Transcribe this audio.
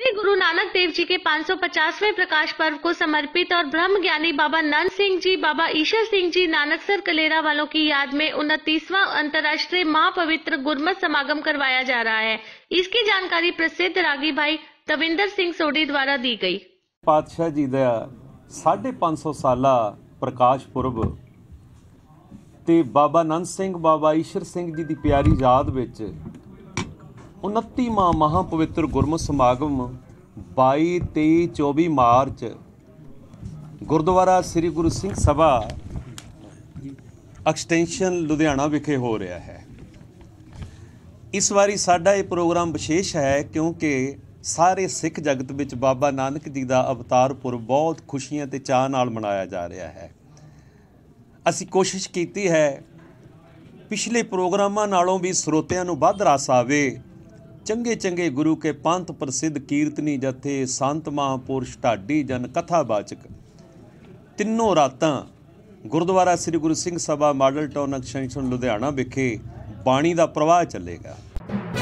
श्री गुरु नानक देव जी के 550वें प्रकाश पर्व को समर्पित और ब्रह्म ज्ञानी बाबा नंद सिंह जी बाबा ईश्वर सिंह जी नानकसर कलेरा वालों की याद में उनतीसवा अंतर्राष्ट्रीय महापवित्र गुरमत समागम करवाया जा रहा है इसकी जानकारी प्रसिद्ध रागी भाई दविंदर सिंह सोडी द्वारा दी गई पातशाह जी का साढ़े पांच सौ साल प्रकाश पुरब ਤੇ बाबा नंद सिंह बाबा ईश्वर सिंह जी की प्यारी याद में 29ਵਾਂ ਪਵਿੱਤਰ ਗੁਰਮਤਿ ਸਮਾਗਮ 22 23 24 ਮਾਰਚ ਗੁਰਦੁਆਰਾ ਸ੍ਰੀ ਗੁਰੂ ਸਿੰਘ ਸਭਾ ਐਕਸਟੈਂਸ਼ਨ ਲੁਧਿਆਣਾ ਵਿਖੇ ਹੋ ਰਿਹਾ ਹੈ ਇਸ ਵਾਰੀ ਸਾਡਾ ਇਹ ਪ੍ਰੋਗਰਾਮ ਵਿਸ਼ੇਸ਼ ਹੈ ਕਿਉਂਕਿ ਸਾਰੇ ਸਿੱਖ ਜਗਤ ਵਿੱਚ ਬਾਬਾ ਨਾਨਕ ਜੀ ਦਾ ਅਵਤਾਰ ਪੁਰਬ ਬਹੁਤ ਖੁਸ਼ੀਆਂ ਤੇ ਚਾਹ ਨਾਲ ਮਨਾਇਆ ਜਾ ਰਿਹਾ ਹੈ ਅਸੀਂ ਕੋਸ਼ਿਸ਼ ਕੀਤੀ ਹੈ ਪਿਛਲੇ ਪ੍ਰੋਗਰਾਮਾਂ ਨਾਲੋਂ ਵੀ ਸਰੋਤਿਆਂ ਨੂੰ ਵੱਧ ਰਸ ਆਵੇ ਚੰਗੇ ਚੰਗੇ ਗੁਰੂ ਕੇ ਪੰਥ ਪ੍ਰਸਿੱਧ ਕੀਰਤਨੀ ਜਥੇ ਸੰਤ ਮਹਾਪੁਰਸ਼ ਢਾਡੀ ਜਨ ਕਥਾਵਾਚਕ ਤਿੰਨੋਂ ਰਾਤਾਂ Gurdwara Sri Guru Singh Sabha Model Town extension Ludhiana ਵਿਖੇ ਬਾਣੀ ਦਾ ਪ੍ਰਵਾਹ ਚੱਲੇਗਾ